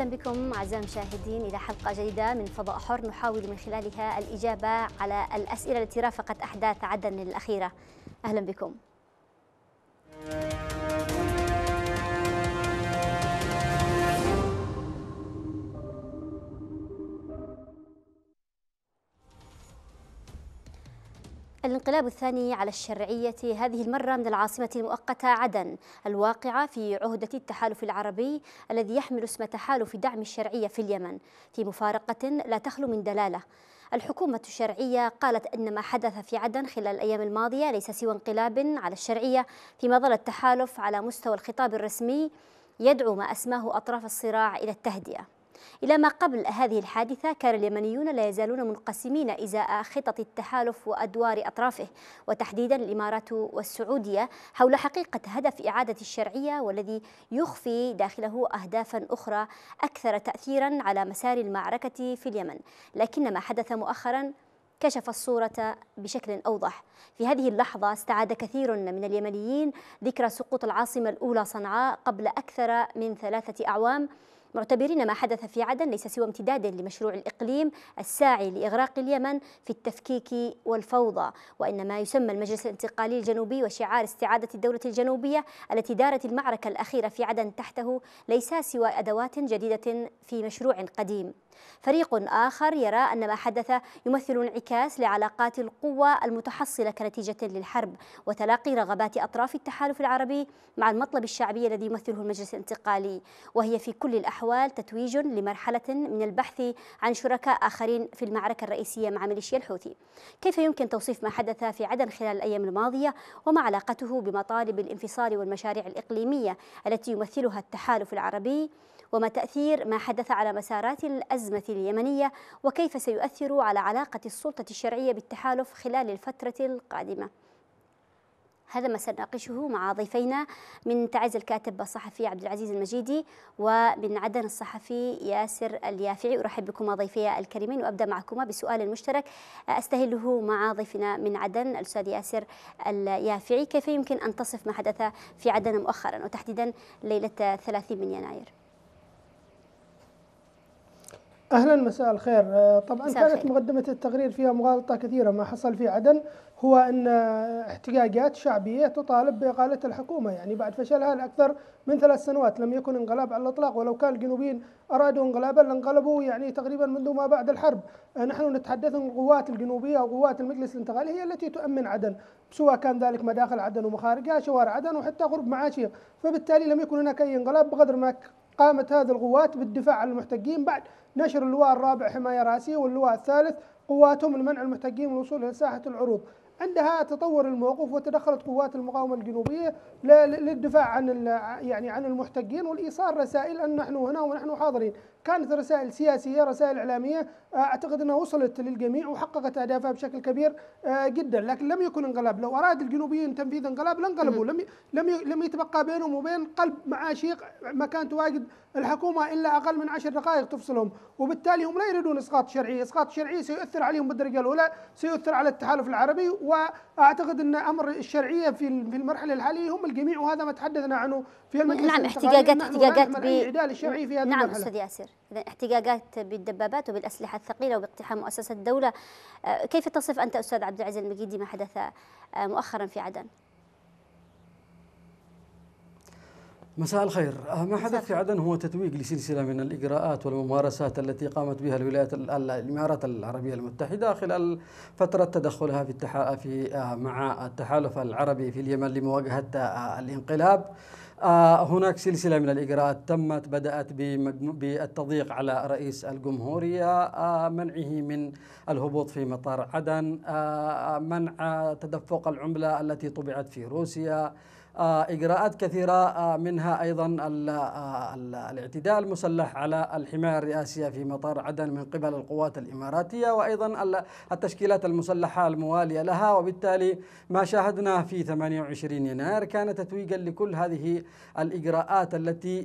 أهلا بكم أعزائي المشاهدين إلى حلقة جديدة من فضاء حر نحاول من خلالها الإجابة على الأسئلة التي رافقت أحداث عدن الأخيرة أهلا بكم الانقلاب الثاني على الشرعية هذه المرة من العاصمة المؤقتة عدن الواقعة في عهدة التحالف العربي الذي يحمل اسم تحالف دعم الشرعية في اليمن في مفارقة لا تخلو من دلالة الحكومة الشرعية قالت أن ما حدث في عدن خلال الأيام الماضية ليس سوى انقلاب على الشرعية فيما ظل التحالف على مستوى الخطاب الرسمي يدعو ما أسماه أطراف الصراع إلى التهدئة إلى ما قبل هذه الحادثة كان اليمنيون لا يزالون منقسمين إزاء خطط التحالف وأدوار أطرافه وتحديدا الإمارات والسعودية حول حقيقة هدف إعادة الشرعية والذي يخفي داخله أهدافا أخرى أكثر تأثيرا على مسار المعركة في اليمن لكن ما حدث مؤخرا كشف الصورة بشكل أوضح في هذه اللحظة استعاد كثير من اليمنيين ذكرى سقوط العاصمة الأولى صنعاء قبل أكثر من ثلاثة أعوام معتبرين ما حدث في عدن ليس سوى امتداد لمشروع الإقليم الساعي لإغراق اليمن في التفكيك والفوضى وإنما يسمى المجلس الانتقالي الجنوبي وشعار استعادة الدولة الجنوبية التي دارت المعركة الأخيرة في عدن تحته ليس سوى أدوات جديدة في مشروع قديم فريق آخر يرى أن ما حدث يمثل انعكاس لعلاقات القوة المتحصلة كنتيجة للحرب وتلاقي رغبات أطراف التحالف العربي مع المطلب الشعبي الذي يمثله المجلس الانتقالي وهي في كل الأحوال تتويج لمرحلة من البحث عن شركاء آخرين في المعركة الرئيسية مع ميليشيا الحوثي كيف يمكن توصيف ما حدث في عدن خلال الأيام الماضية وما علاقته بمطالب الانفصال والمشاريع الإقليمية التي يمثلها التحالف العربي وما تأثير ما حدث على مسارات الأزمة اليمنية وكيف سيؤثر على علاقة السلطة الشرعية بالتحالف خلال الفترة القادمة هذا ما سنناقشه مع ضيفينا من تعز الكاتب الصحفي عبد العزيز المجيدي ومن عدن الصحفي ياسر اليافعي ارحب بكما ضيفي الكريمين وابدا معكما بسؤال مشترك استهله مع ضيفنا من عدن الاستاذ ياسر اليافعي كيف يمكن ان تصف ما حدث في عدن مؤخرا وتحديدا ليله 30 من يناير؟ اهلا مساء الخير آه، طبعا مساء كانت مقدمه التقرير فيها مغالطه كثيره ما حصل في عدن هو ان احتجاجات شعبيه تطالب باقاله الحكومه يعني بعد فشلها لاكثر من ثلاث سنوات لم يكن انقلاب على الاطلاق ولو كان الجنوبيين ارادوا انقلابا لانقلبوا يعني تقريبا منذ ما بعد الحرب آه، نحن نتحدث عن القوات الجنوبيه او قوات المجلس الانتقالي هي التي تؤمن عدن سواء كان ذلك مداخل عدن ومخارجها شوارع عدن وحتى غرب معاشير فبالتالي لم يكن هناك اي انقلاب بقدر ما قامت هذه القوات بالدفاع عن المحتجين بعد نشر اللواء الرابع حماية رأسية واللواء الثالث قواتهم لمنع المحتجين من الوصول إلى ساحة العروض عندها تطور الموقف وتدخلت قوات المقاومة الجنوبية للدفاع عن يعني عن المحتجين والإيصال رسائل أن نحن هنا ونحن حاضرين كانت رسائل سياسية رسائل إعلامية آه، أعتقد أنها وصلت للجميع وحققت أهدافها بشكل كبير آه، جدا لكن لم يكن انقلاب لو أراد الجنوبيين تنفيذ انقلاب لانقلبوا لم لم لم يتبقى بينهم وبين قلب معاشيق ما تواجد الحكومة إلا أقل من عشر دقائق تفصلهم وبالتالي هم لا يريدون إسقاط شرعي إسقاط شرعي سيؤثر عليهم بالدرجة الأولى سيؤثر على التحالف العربي وأعتقد أن أمر الشرعية في المرحلة الحالية هم الجميع وهذا ما تحدثنا عنه في المجلس نعم احتجاجات نعم، احتجاجات نعم، بالعدالة الشرعية في هذه نعم المرحلة نعم أستاذ ياسر إذا احتجاجات بالدبابات وبالأسلحة الثقيلة وباقتحام مؤسسة الدولة آه، كيف تصف أنت أستاذ عبد العزيز المجيدي ما حدث آه، مؤخرا في عدن؟ مساء الخير آه، ما حدث في عدن هو تتويج لسلسلة من الإجراءات والممارسات التي قامت بها الولايات الإمارات العربية المتحدة خلال فترة تدخلها في, في مع التحالف العربي في اليمن لمواجهة الانقلاب آه، هناك سلسلة من الإجراءات تمت بدأت بالتضييق على رئيس الجمهورية آه، منعه من الهبوط في مطار عدن آه، منع تدفق العملة التي طبعت في روسيا آه، إجراءات كثيرة آه، منها أيضا آه، الاعتداء المسلح على الحماية الرئاسية في مطار عدن من قبل القوات الإماراتية وأيضا التشكيلات المسلحة الموالية لها وبالتالي ما شاهدناه في 28 يناير كان تتويجا لكل هذه الإجراءات التي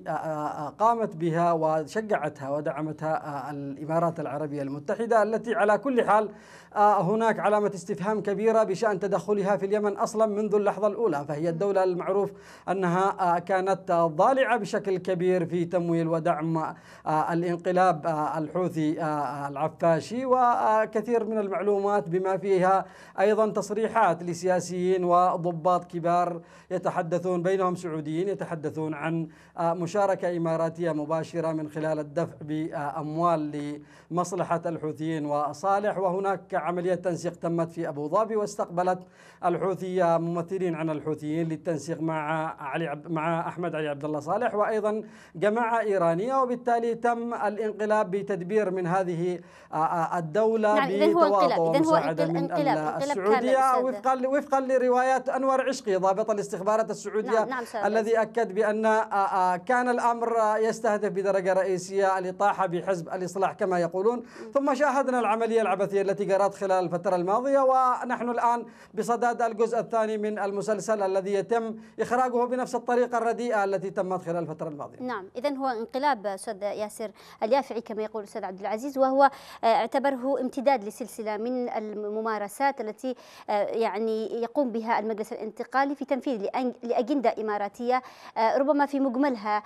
قامت بها وشجعتها ودعمتها الإمارات العربية المتحدة التي على كل حال هناك علامة استفهام كبيرة بشأن تدخلها في اليمن أصلا منذ اللحظة الأولى فهي الدولة المعروف أنها آه، كانت آه، ضالعة بشكل كبير في تمويل ودعم آه، الانقلاب الحوثي العفاشي وكثير من المعلومات بما فيها أيضا تصريحات لسياسيين وضباط كبار يتحدثون بينهم سعوديين يتحدثون عن مشاركة إماراتية مباشرة من خلال الدفع بأموال لمصلحة الحوثيين وصالح وهناك عملية تنسيق تمت في أبو ظبي واستقبلت الحوثية ممثلين عن الحوثيين للتنسيق التنسيق مع علي عبد مع احمد علي عبد الله صالح وايضا جماعه ايرانيه وبالتالي تم الانقلاب بتدبير من هذه آه، آه، الدوله نعم بتواطؤ ومساعده من انقلاب السعوديه وفقا وفقا لروايات انور عشقي ضابط الاستخبارات السعوديه نعم نعم الذي اكد بان آه، كان الامر يستهدف بدرجه رئيسيه الاطاحه بحزب الاصلاح كما يقولون ثم شاهدنا العمليه العبثيه التي جرت خلال الفتره الماضيه ونحن الان بصدد الجزء الثاني من المسلسل الذي يتم إخراجه بنفس الطريقة الرديئة التي تمت خلال الفترة الماضية نعم إذا هو انقلاب أستاذ ياسر اليافعي كما يقول الأستاذ عبد العزيز وهو آه، اعتبره امتداد لسلسلة من الممارسات التي آه، يعني يقوم بها المجلس الانتقالي في تنفيذ لأجندة إماراتية آه، ربما في مجملها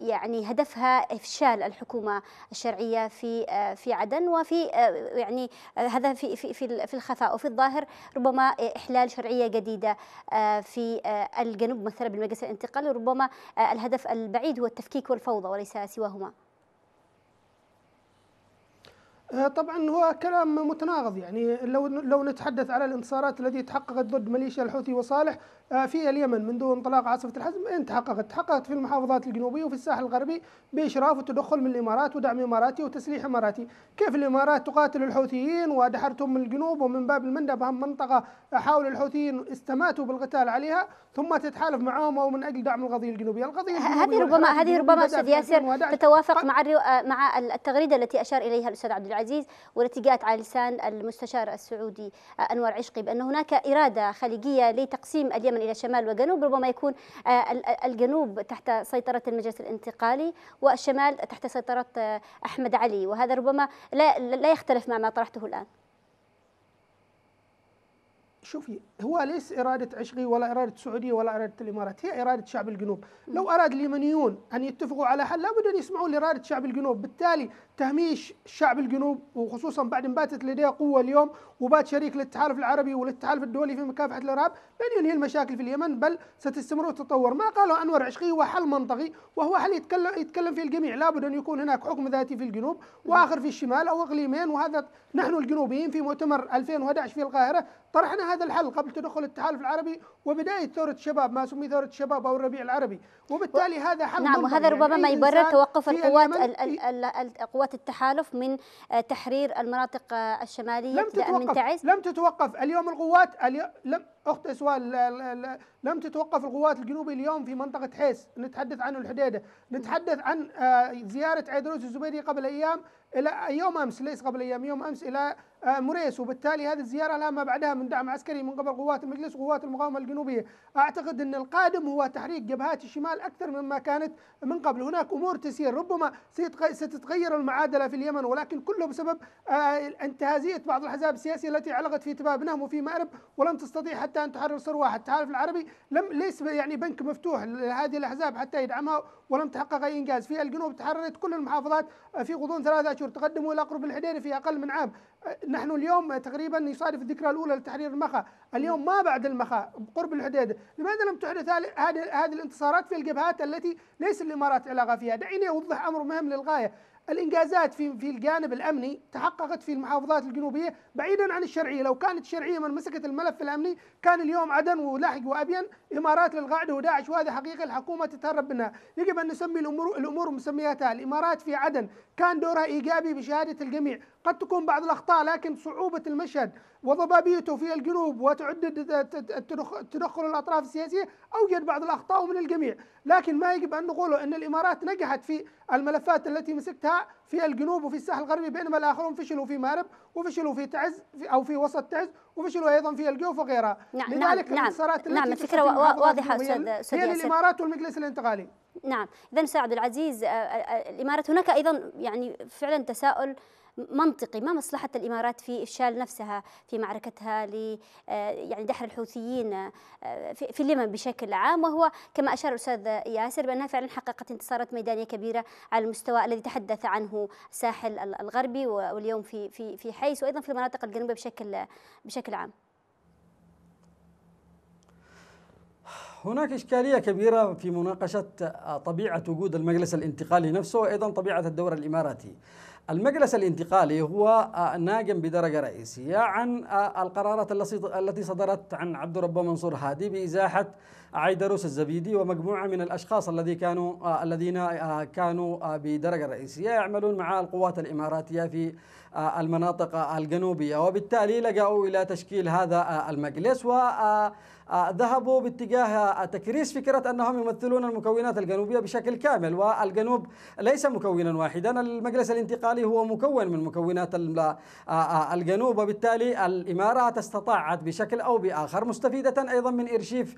يعني هدفها افشال الحكومه الشرعيه في في عدن وفي يعني هذا في في في الخفاء وفي الظاهر ربما احلال شرعيه جديده في آه، الجنوب مثلا بالمجلس الانتقالي ربما آه، الهدف البعيد هو التفكيك والفوضى وليس سواهما آه، طبعا هو كلام متناقض يعني لو لو نتحدث على الانتصارات التي تحققت ضد ميليشيا الحوثي وصالح آه، في اليمن منذ انطلاق عاصفه الحزم ان تحققت تحققت في المحافظات الجنوبيه وفي الساحل الغربي باشراف وتدخل من الامارات ودعم اماراتي وتسليح اماراتي كيف الامارات تقاتل الحوثيين ودحرتهم من الجنوب ومن باب المندب اهم منطقه حاول الحوثيين استماتوا بالقتال عليها ثم تتحالف معهم او من اجل دعم القضيه الجنوبيه القضيه الجنوبية هذه ربما هذه ربما استاذ ياسر تتوافق مع مع التغريده التي اشار اليها الاستاذ عبد العزيز والتي جاءت على لسان المستشار السعودي أنور عشقي بأن هناك إرادة خليجية لتقسيم اليمن إلى شمال وجنوب ربما يكون آه، الجنوب تحت سيطرة المجلس الانتقالي والشمال تحت سيطرة آه، أحمد علي وهذا ربما لا, يختلف مع ما طرحته الآن شوفي هو ليس إرادة عشقي ولا إرادة سعودية ولا إرادة الإمارات هي إرادة شعب الجنوب لو أراد اليمنيون أن يتفقوا على حل لابد أن يسمعوا لإرادة شعب الجنوب بالتالي تهميش شعب الجنوب وخصوصا بعد ان باتت لديه قوه اليوم وبات شريك للتحالف العربي والتحالف الدولي في مكافحه الارهاب لن ينهي المشاكل في اليمن بل ستستمر وتتطور ما قاله انور عشقي هو حل منطقي وهو حل يتكلم يتكلم فيه الجميع لابد ان يكون هناك حكم ذاتي في الجنوب واخر في الشمال او اقليمين وهذا نحن الجنوبيين في مؤتمر 2011 في القاهره طرحنا هذا الحل قبل تدخل التحالف العربي وبدايه ثوره الشباب ما سمي ثوره الشباب او الربيع العربي وبالتالي هذا حل نعم وهذا يعني ربما يعني ما يبرر توقف القوات القوات قوات التحالف من آه، تحرير المناطق آه، الشمالية لم تتوقف من تعز لم تتوقف اليوم القوات اليوم لم اخت اسوال لم تتوقف القوات الجنوبية اليوم في منطقه حيس نتحدث عن الحديده نتحدث عن آه، زياره عيدروس الزبيدي قبل ايام الى يوم امس ليس قبل ايام يوم امس الى آه، موريس وبالتالي هذه الزيارة لها ما بعدها من دعم عسكري من قبل قوات المجلس وقوات المقاومة الجنوبية أعتقد أن القادم هو تحريك جبهات الشمال أكثر مما كانت من قبل هناك أمور تسير ربما ستتغير المعادلة في اليمن ولكن كله بسبب آه، انتهازية بعض الحزاب السياسية التي علقت في تبابنهم وفي مأرب ولم تستطيع حتى أن تحرر ثروة واحد، التحالف العربي لم ليس يعني بنك مفتوح لهذه الأحزاب حتى يدعمها ولم تحقق أي إنجاز في الجنوب تحررت كل المحافظات آه، في غضون ثلاثة أشهر تقدموا إلى قرب الحدين في أقل من عام آه، نحن اليوم آه، تقريبا يصادف الذكرى الأولى لتحرير المخا اليوم ما بعد المخا قرب الحديدة لماذا لم تحدث هذه الانتصارات في الجبهات التي ليس الإمارات علاقة فيها دعيني أوضح أمر مهم للغاية الانجازات في في الجانب الامني تحققت في المحافظات الجنوبيه بعيدا عن الشرعيه، لو كانت الشرعيه من مسكت الملف الامني كان اليوم عدن ولاحق وابين امارات للقاعده وداعش وهذه حقيقه الحكومه تتهرب منها، يجب ان نسمي الامور الامور مسمياتها، الامارات في عدن كان دورها ايجابي بشهاده الجميع، قد تكون بعض الاخطاء لكن صعوبه المشهد وضبابيته في الجنوب وتعدد تدخل الاطراف السياسيه اوجد بعض الاخطاء من الجميع، لكن ما يجب ان نقوله ان الامارات نجحت في الملفات التي مسكتها في الجنوب وفي الساحل الغربي بينما الاخرون فشلوا في مارب وفشلوا في تعز او في وسط تعز وفشلوا ايضا في الجوف وغيرها. نعم،, نعم لذلك نعم الانتصارات نعم, نعم الفكره واضحه استاذ هي, هي للامارات والمجلس الانتقالي. نعم، اذا استاذ عبد العزيز آه، آه، آه، الامارات هناك ايضا يعني فعلا تساؤل منطقي ما مصلحة الإمارات في إفشال نفسها في معركتها ل آه، يعني دحر الحوثيين آه، في اليمن بشكل عام وهو كما أشار الأستاذ ياسر بأنها فعلا حققت انتصارات ميدانية كبيرة على المستوى الذي تحدث عنه الساحل الغربي واليوم في في في حيس وأيضا في المناطق الجنوبية بشكل بشكل عام هناك إشكالية كبيرة في مناقشة طبيعة وجود المجلس الانتقالي نفسه وأيضا طبيعة الدور الإماراتي المجلس الانتقالي هو آه، ناجم بدرجة رئيسية عن آه، القرارات التي صدرت عن عبد ربه منصور هادي بإزاحة عيدروس الزبيدي ومجموعة من الأشخاص الذي كانوا آه، الذين آه، كانوا آه، بدرجة رئيسية يعملون مع القوات الإماراتية في المناطق الجنوبية وبالتالي لجأوا إلى تشكيل هذا المجلس و ذهبوا باتجاه تكريس فكرة أنهم يمثلون المكونات الجنوبية بشكل كامل والجنوب ليس مكونا واحدا المجلس الانتقالي هو مكون من مكونات الجنوب وبالتالي الإمارات استطاعت بشكل أو بآخر مستفيدة أيضا من إرشيف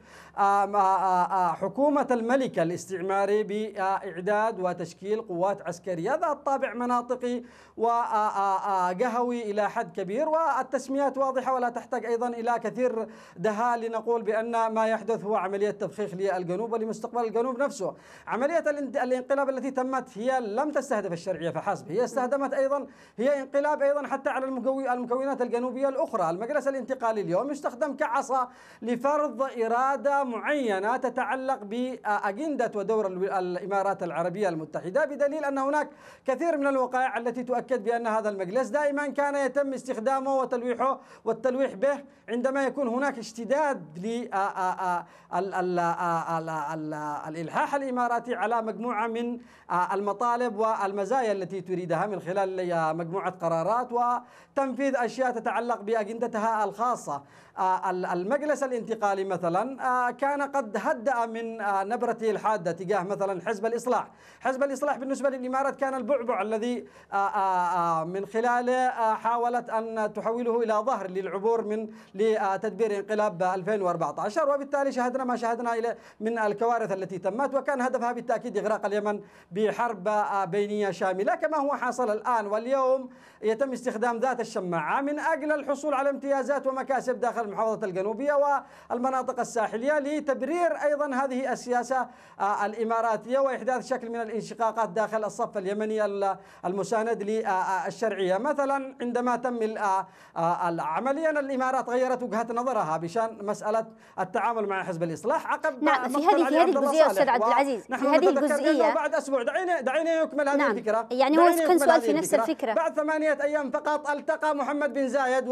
آه، آه، حكومة الملكة الاستعماري بإعداد وتشكيل قوات عسكرية ذات طابع مناطقي وقهوي آه، إلى حد كبير والتسميات واضحة ولا تحتاج أيضا إلى كثير دهاء لنقول بأن ما يحدث هو عملية تفخيخ للجنوب ولمستقبل الجنوب نفسه عملية الانقلاب التي تمت هي لم تستهدف الشرعية فحسب هي استهدمت أيضا هي انقلاب أيضا حتى على المكونات الجنوبية الأخرى المجلس الانتقالي اليوم يستخدم كعصا لفرض إرادة معينة معينة تتعلق بأجندة ودور الإمارات العربية المتحدة بدليل أن هناك كثير من الوقائع التي تؤكد بأن هذا المجلس دائما كان يتم استخدامه وتلويحه والتلويح به عندما يكون هناك اشتداد للإلحاح الإماراتي على مجموعة من المطالب والمزايا التي تريدها من خلال مجموعة قرارات وتنفيذ أشياء تتعلق بأجندتها الخاصة آه، المجلس الانتقالي مثلا آه، كان قد هدأ من آه، نبرته الحادة تجاه مثلا حزب الإصلاح حزب الإصلاح بالنسبة للإمارات كان البعبع الذي من خلاله حاولت أن تحوله إلى ظهر للعبور من لتدبير انقلاب 2014 وبالتالي شهدنا ما شاهدنا إلى من الكوارث التي تمت وكان هدفها بالتأكيد إغراق اليمن بحرب بينية شاملة كما هو حاصل الآن واليوم يتم استخدام ذات الشماعة من أجل الحصول على امتيازات ومكاسب داخل المحافظة الجنوبية والمناطق الساحلية لتبرير أيضا هذه السياسة آه، الإماراتية وإحداث شكل من الانشقاقات داخل الصف اليمني المساند للشرعية مثلا عندما تم آه، آه، عمليا يعني الإمارات غيرت وجهة نظرها بشان مسألة التعامل مع حزب الإصلاح عقب نعم في هذه في هذه الجزئية أستاذ عبد العزيز في هذه الجزئية بعد أسبوع دعيني دعيني يكمل هذه نعم. الفكرة يعني هو كان سؤال في نفس الفكرة بعد ثمانية أيام فقط التقى محمد بن زايد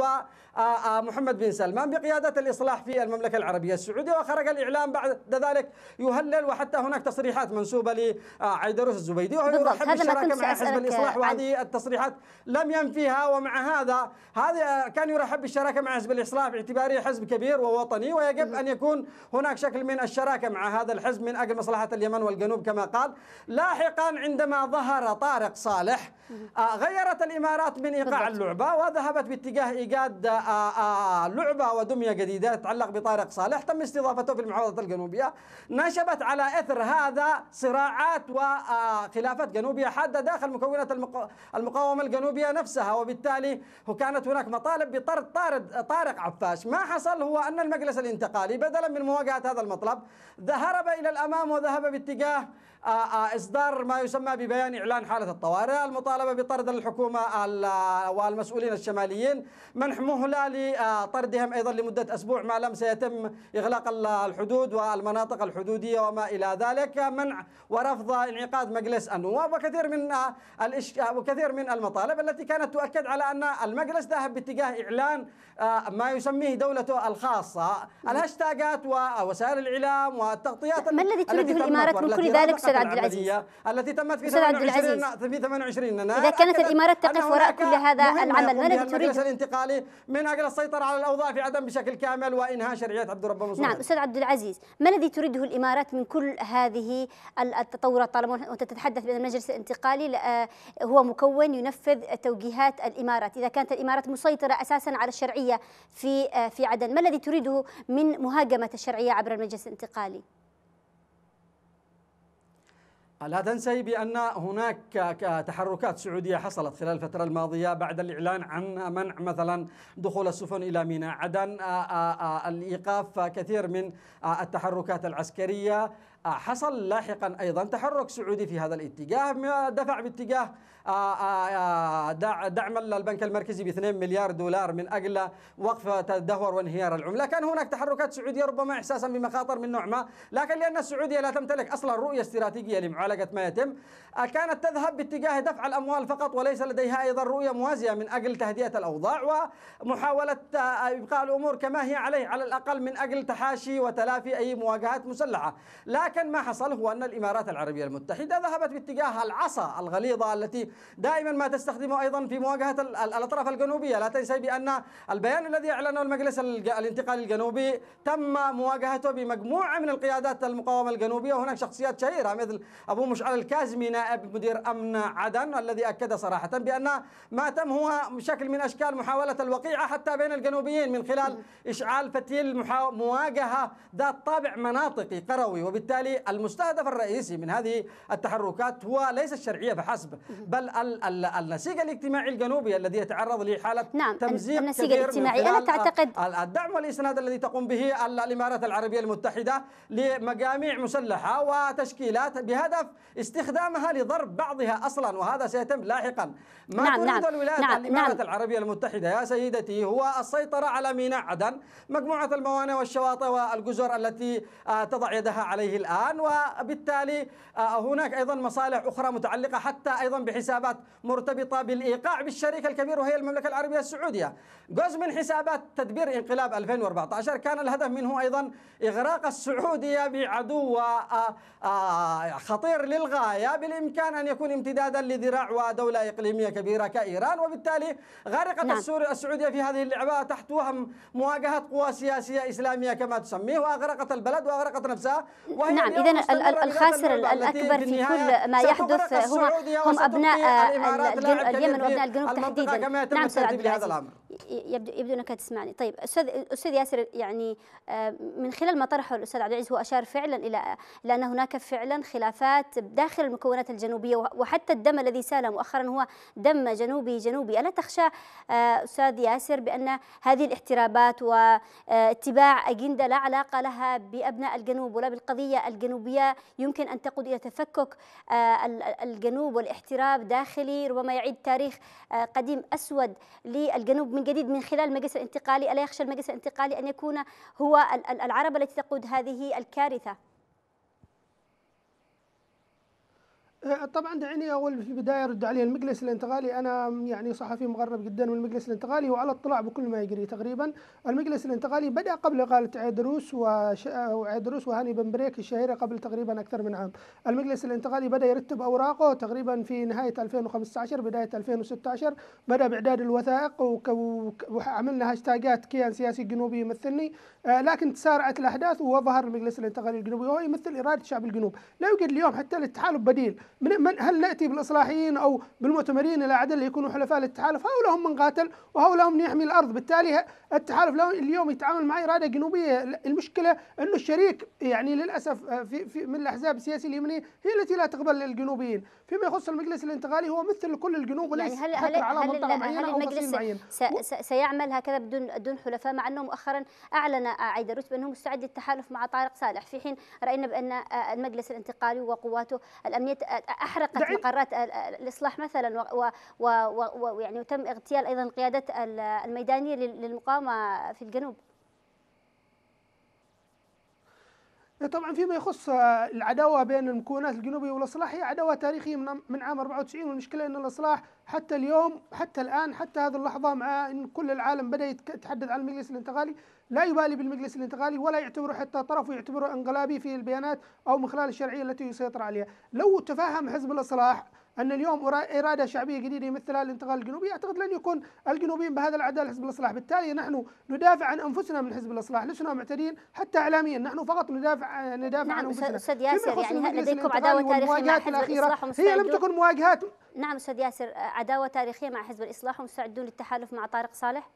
ومحمد بن سلمان الإعلام بقيادة الإصلاح في المملكة العربية السعودية وخرج الإعلام بعد ذلك يهلل وحتى هناك تصريحات منسوبة لعيدروس الزبيدي وهو يرحب بالشراكة مع حزب الإصلاح وهذه التصريحات لم ينفيها ومع هذا هذا كان يرحب بالشراكة مع حزب الإصلاح باعتباره حزب كبير ووطني ويجب أن يكون هناك شكل من الشراكة مع هذا الحزب من أجل مصلحة اليمن والجنوب كما قال لاحقا عندما ظهر طارق صالح آه، غيرت الإمارات من إيقاع اللعبة وذهبت باتجاه إيجاد آه، آه، لعبة ودمية جديدة تتعلق بطارق صالح تم استضافته في المحافظة الجنوبية نشبت على إثر هذا صراعات وخلافات جنوبية حادة داخل مكونات المقاومة الجنوبية نفسها وبالتالي كانت هناك مطالب بطرد طارد طارق عفاش ما حصل هو أن المجلس الانتقالي بدلا من مواجهة هذا المطلب ذهب إلى الأمام وذهب باتجاه آه، آه، إصدار ما يسمى ببيان إعلان حالة الطوارئ المطالبة بطرد الحكومة والمسؤولين الشماليين منح مهلة لطردهم أيضا لمدة أسبوع ما لم سيتم إغلاق الحدود والمناطق الحدودية وما إلى ذلك منع ورفض انعقاد مجلس النواب وكثير من آه، وكثير من المطالب التي كانت تؤكد على أن المجلس ذاهب باتجاه إعلان ما يسميه دولته الخاصة الهاشتاجات ووسائل الإعلام والتغطيات ما الذي تريده الإمارات من كل ذلك أستاذ عبد العزيز التي تمت في 28 في 28 اذا كانت الامارات تقف وراء كل هذا العمل ما الذي تريد الانتقالي من اجل السيطره على الاوضاع في عدن بشكل كامل وانهاء شرعيه عبد الرب منصور نعم استاذ عبد العزيز ما الذي تريده الامارات من كل هذه التطورات طالما وانت تتحدث بان المجلس الانتقالي آه، هو مكون ينفذ توجيهات الامارات اذا كانت الامارات مسيطره اساسا على الشرعيه في آه، في عدن ما الذي تريده من مهاجمه الشرعيه عبر المجلس الانتقالي لا تنسي بأن هناك تحركات سعودية حصلت خلال الفترة الماضية بعد الإعلان عن منع مثلا دخول السفن إلى ميناء عدن الإيقاف كثير من التحركات العسكرية حصل لاحقا أيضا تحرك سعودي في هذا الاتجاه دفع باتجاه آه، آه، آه، دعم البنك المركزي ب 2 مليار دولار من اجل وقف تدهور وانهيار العمله، كان هناك تحركات سعوديه ربما احساسا بمخاطر من نوع ما، لكن لان السعوديه لا تمتلك اصلا رؤيه استراتيجيه لمعالجه ما يتم، كانت تذهب باتجاه دفع الاموال فقط وليس لديها ايضا رؤيه موازيه من اجل تهدئه الاوضاع ومحاوله ابقاء الامور كما هي عليه على الاقل من اجل تحاشي وتلافي اي مواجهات مسلحه، لكن ما حصل هو ان الامارات العربيه المتحده ذهبت باتجاه العصا الغليظه التي دائما ما تستخدمه أيضا في مواجهة الأطراف الجنوبية لا تنسي بأن البيان الذي أعلنه المجلس الانتقالي الجنوبي تم مواجهته بمجموعة من القيادات المقاومة الجنوبية وهناك شخصيات شهيرة مثل أبو مشعل الكازمي نائب مدير أمن عدن الذي أكد صراحة بأن ما تم هو شكل من أشكال محاولة الوقيعة حتى بين الجنوبيين من خلال إشعال فتيل مواجهة ذات طابع مناطقي قروي وبالتالي المستهدف الرئيسي من هذه التحركات هو ليس الشرعية فحسب بل بل النسيج الاجتماعي الجنوبي الذي يتعرض لحاله نعم تمزيق النسيج الاجتماعي انا تعتقد الدعم والاسناد الذي تقوم به الامارات العربيه المتحده لمجاميع مسلحه وتشكيلات بهدف استخدامها لضرب بعضها اصلا وهذا سيتم لاحقا ما نعم تريد نعم الولايات نعم الامارات نعم العربيه المتحده يا سيدتي هو السيطره على ميناء عدن مجموعه الموانئ والشواطئ والجزر التي آه، تضع يدها عليه الان وبالتالي آه، هناك ايضا مصالح اخرى متعلقه حتى ايضا بحساب حسابات مرتبطة بالإيقاع بالشريك الكبير وهي المملكة العربية السعودية جزء من حسابات تدبير انقلاب 2014 كان الهدف منه أيضا إغراق السعودية بعدو آه، آه، آه، خطير للغاية بالإمكان أن يكون امتدادا لذراع ودولة إقليمية كبيرة كإيران وبالتالي غرقت نعم. السعودية في هذه اللعبة تحت وهم مواجهة قوى سياسية إسلامية كما تسميه وأغرقت البلد وأغرقت نفسها وهي نعم إذا الخاسر الأكبر في, في كل ما يحدث هم, هم أبناء آه، اليمن وابناء الجنوب تحديدا نعم سيد عبد العزيز يبدو يبدو انك تسمعني طيب استاذ استاذ ياسر يعني آه، من خلال ما طرحه الاستاذ عبد العزيز هو اشار فعلا الى لان هناك فعلا خلافات داخل المكونات الجنوبيه وحتى الدم الذي سال مؤخرا هو دم جنوبي جنوبي الا تخشى آه، استاذ ياسر بان هذه الاحترابات واتباع آه، اجنده لا علاقه لها بابناء الجنوب ولا بالقضيه الجنوبيه يمكن ان تقود الى تفكك الجنوب والاحتراب داخلي ربما يعيد تاريخ قديم اسود للجنوب من جديد من خلال المجلس الانتقالي ألا يخشى المجلس الانتقالي أن يكون هو العرب التي تقود هذه الكارثة آه، طبعا دعيني اول في البدايه ارد عليه المجلس الانتقالي انا يعني صحفي مغرب جدا والمجلس الانتقالي وعلى اطلاع بكل ما يجري تقريبا المجلس الانتقالي بدا قبل اقاله عيدروس وعيدروس آه، وهاني بن بريك الشهيره قبل تقريبا اكثر من عام المجلس الانتقالي بدا يرتب اوراقه تقريبا في نهايه 2015 بدايه 2016 بدا باعداد الوثائق وعملنا هاشتاجات كيان سياسي جنوبي يمثلني آه، لكن تسارعت الاحداث وظهر المجلس الانتقالي الجنوبي وهو يمثل اراده شعب الجنوب لا يوجد اليوم حتى للتحالف بديل من, من هل ناتي بالاصلاحيين او بالمؤتمرين الى الاعدل يكونوا حلفاء للتحالف؟ هؤلاء هم من قاتل وهؤلاء هم من يحمي الارض، بالتالي التحالف اليوم يتعامل مع اراده جنوبيه، المشكله انه الشريك يعني للاسف في, في من الاحزاب السياسيه اليمنيه هي التي لا تقبل الجنوبيين، فيما يخص المجلس الانتقالي هو مثل لكل الجنوب يعني وليس يعني هل هل على هل منطقه معينه هل المجلس معين. سيعمل هكذا بدون بدون حلفاء مع انه مؤخرا اعلن رتب انه مستعد للتحالف مع طارق صالح في حين راينا بان المجلس الانتقالي وقواته الامنيه احرقت دعين. مقرات الاصلاح مثلا ويعني وتم اغتيال ايضا قياده الميدانيه للمقاومه في الجنوب إيه، طبعا فيما يخص العداوه بين المكونات الجنوبيه والاصلاح هي عداوه تاريخيه من عام 94 والمشكله ان الاصلاح حتى اليوم حتى الان حتى هذه اللحظه مع ان كل العالم بدا يتحدث عن المجلس الانتقالي لا يبالي بالمجلس الانتقالي ولا يعتبره حتى طرف ويعتبره انقلابي في البيانات أو من خلال الشرعية التي يسيطر عليها لو تفهم حزب الإصلاح أن اليوم إرادة شعبية جديدة يمثلها الانتقال الجنوبي أعتقد لن يكون الجنوبيين بهذا العداء حزب الإصلاح بالتالي نحن ندافع عن أنفسنا من حزب الإصلاح لسنا معتدين حتى إعلاميا نحن فقط ندافع ندافع نعم عن أنفسنا أستاذ ياسر يعني لديكم عداوة تاريخية مع حزب الإصلاح هي لم تكن مواجهات نعم أستاذ ياسر عداوة تاريخية مع حزب الإصلاح ومستعدون للتحالف مع طارق صالح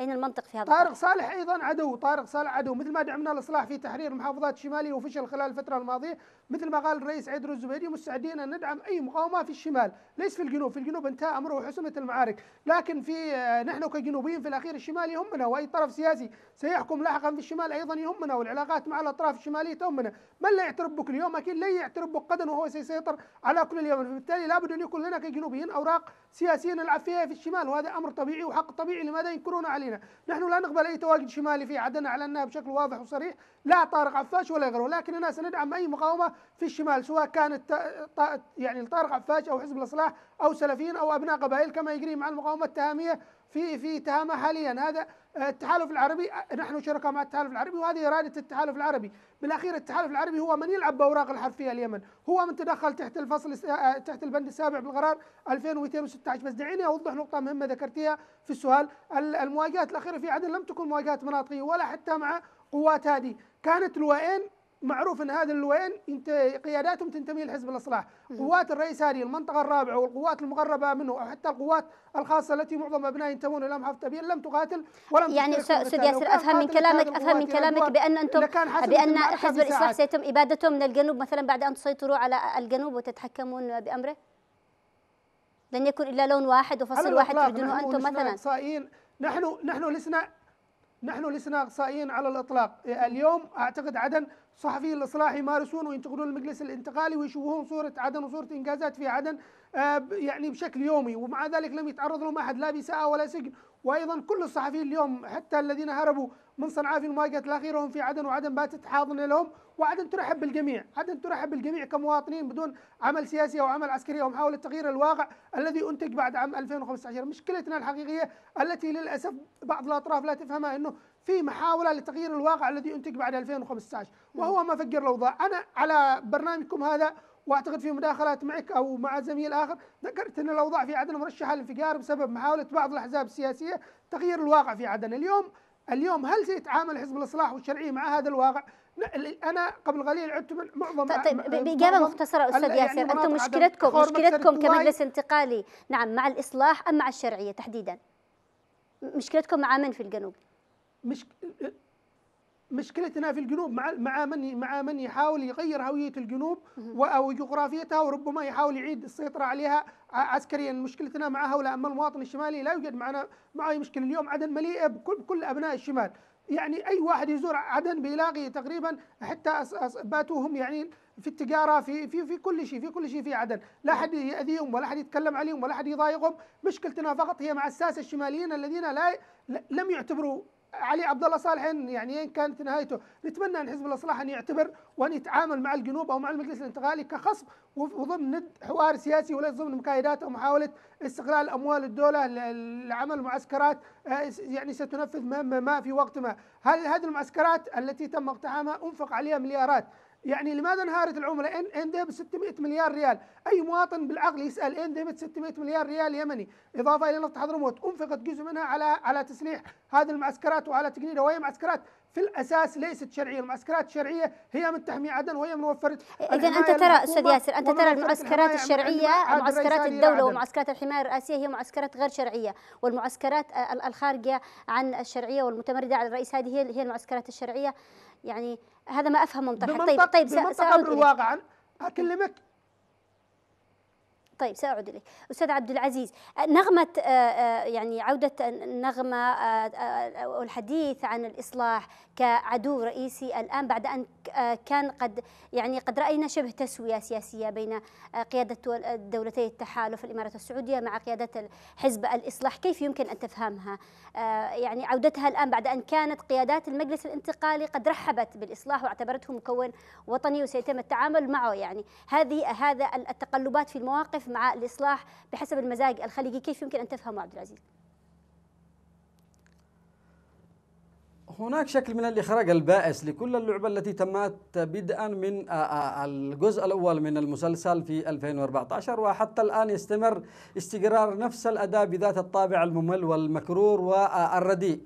أين المنطق في هذا طارق صالح أيضا عدو طارق صالح عدو مثل ما دعمنا الإصلاح في تحرير المحافظات الشمالية وفشل خلال الفترة الماضية مثل ما قال الرئيس عيد الزبيدي مستعدين أن ندعم أي مقاومة في الشمال ليس في الجنوب في الجنوب انتهى أمره وحسمت المعارك لكن في آه، نحن كجنوبيين في الأخير الشمال يهمنا وأي طرف سياسي سيحكم لاحقا في الشمال أيضا يهمنا والعلاقات مع الأطراف الشمالية تهمنا من لا يعترف بك اليوم أكيد لن يعترف بك غدا وهو سيسيطر على كل اليمن فبالتالي لابد أن يكون لنا كجنوبيين أوراق سياسية نلعب فيها في الشمال وهذا أمر طبيعي وحق طبيعي لماذا ينكرون علي أمثالنا نحن لا نقبل أي تواجد شمالي في عدن أعلناه بشكل واضح وصريح لا طارق عفاش ولا غيره لكننا سندعم أي مقاومة في الشمال سواء كانت يعني طارق عفاش أو حزب الإصلاح أو سلفيين أو أبناء قبائل كما يجري مع المقاومة التهامية في في تهامة حاليا هذا التحالف العربي نحن شركاء مع التحالف العربي وهذه إرادة التحالف العربي بالأخير التحالف العربي هو من يلعب بأوراق الحرفية اليمن هو من تدخل تحت الفصل آه، تحت البند السابع بالقرار 2216 بس دعيني أوضح نقطة مهمة ذكرتها في السؤال المواجهات الأخيرة في عدن لم تكن مواجهات مناطقية ولا حتى مع قوات هذه كانت لواءين معروف ان هذا اللوين انت قياداتهم تنتمي لحزب الاصلاح، نعم. قوات الرئيس هذه المنطقه الرابعه والقوات المقربه منه او حتى القوات الخاصه التي معظم ابنائها ينتمون الى محافظه ابيل لم تقاتل ولم يعني استاذ ياسر افهم من كلامك افهم من كلامك بان انتم بان حزب الاصلاح سيتم ابادته من الجنوب مثلا بعد ان تسيطروا على الجنوب وتتحكمون بامره؟ لن يكون الا لون واحد وفصل واحد تريدونه انتم مثلا نحن نحن لسنا نحن لسنا اقصائيين على الاطلاق اليوم اعتقد عدن الصحفيين الاصلاح يمارسون وينتقدون المجلس الانتقالي ويشوهون صوره عدن وصوره انجازات في عدن آه، يعني بشكل يومي ومع ذلك لم يتعرض لهم احد لا بساءه ولا سجن وايضا كل الصحفيين اليوم حتى الذين هربوا من صنعاء في المواجهات الاخيره هم في عدن وعدن باتت حاضنه لهم وعدن ترحب بالجميع، عدن ترحب بالجميع كمواطنين بدون عمل سياسي او عمل عسكري او محاوله تغيير الواقع الذي انتج بعد عام 2015، مشكلتنا الحقيقيه التي للاسف بعض الاطراف لا تفهمها انه في محاولة لتغيير الواقع الذي أنتج بعد 2015 نعم. وهو ما فجر الأوضاع أنا على برنامجكم هذا واعتقد في مداخلات معك او مع زميل اخر ذكرت ان الاوضاع في عدن مرشحه للانفجار بسبب محاوله بعض الاحزاب السياسيه تغيير الواقع في عدن اليوم اليوم هل سيتعامل حزب الاصلاح والشرعيه مع هذا الواقع؟ انا قبل قليل عدت من معظم طيب, طيب، باجابه مختصره استاذ ياسر يعني انتم مشكلتكم مشكلتكم كمجلس انتقالي نعم مع الاصلاح ام مع الشرعيه تحديدا؟ مشكلتكم مع من في الجنوب؟ مش مشكلتنا في الجنوب مع مع من مع من يحاول يغير هويه الجنوب او جغرافيتها وربما يحاول يعيد السيطره عليها عسكريا، مشكلتنا مع هؤلاء اما المواطن الشمالي لا يوجد معنا معه مشكله، اليوم عدن مليئه بكل كل ابناء الشمال، يعني اي واحد يزور عدن بيلاقي تقريبا حتى باتوا هم يعني في التجاره في في في كل شيء في كل شيء في عدن، لا نعم. حد ياذيهم ولا حد يتكلم عليهم ولا حد يضايقهم، مشكلتنا فقط هي مع الساسه الشماليين الذين لا لم يعتبروا علي عبد الله صالح يعني اين كانت نهايته؟ نتمنى ان حزب الاصلاح ان يعتبر وان يتعامل مع الجنوب او مع المجلس الانتقالي كخصم وضمن حوار سياسي وليس ضمن مكايدات او محاوله استغلال اموال الدوله لعمل معسكرات آه، يعني ستنفذ ما في وقت ما، هل هذه المعسكرات التي تم اقتحامها انفق عليها مليارات، يعني لماذا انهارت العمله؟ ان ان ب 600 مليار ريال، اي مواطن بالعقل يسال ان ب 600 مليار ريال يمني، اضافه الى نفط حضرموت، انفقت جزء منها على على تسليح هذه المعسكرات وعلى تجنيدها وهي معسكرات في الاساس ليست شرعيه، المعسكرات الشرعيه هي من تحمي عدن وهي من وفرت اذا انت ترى استاذ ياسر انت ترى المعسكرات الشرعيه معسكرات الدوله ومعسكرات الحمايه الرئاسيه هي معسكرات غير شرعيه، والمعسكرات الخارجه عن الشرعيه والمتمرده على الرئيس هذه هي المعسكرات الشرعيه يعني هذا ما افهمه من طرحك طيب طيب ساعود واقعا اكلمك طيب ساعود اليك استاذ عبد العزيز نغمه آه، آه، يعني عوده النغمه آه، والحديث عن الاصلاح كعدو رئيسي الآن بعد أن آه، كان قد يعني قد رأينا شبه تسوية سياسية بين آه، قيادة دولتي التحالف الإمارات السعودية مع قيادة حزب الإصلاح كيف يمكن أن تفهمها آه، يعني عودتها الآن بعد أن كانت قيادات المجلس الانتقالي قد رحبت بالإصلاح واعتبرته مكون وطني وسيتم التعامل معه يعني هذه هذا التقلبات في المواقف مع الإصلاح بحسب المزاج الخليجي كيف يمكن أن تفهمه عبد العزيز هناك شكل من الإخراج البائس لكل اللعبة التي تمت بدءا من آه، آه، آه، الجزء الأول من المسلسل في 2014 وحتى الآن يستمر استقرار نفس الأداء بذات الطابع الممل والمكرور والرديء